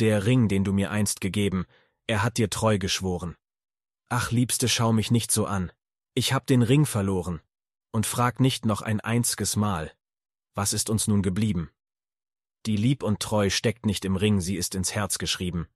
der Ring, den du mir einst gegeben, er hat dir treu geschworen. Ach, Liebste, schau mich nicht so an. Ich hab den Ring verloren. Und frag nicht noch ein einziges Mal. Was ist uns nun geblieben? Die Lieb und Treu steckt nicht im Ring, sie ist ins Herz geschrieben.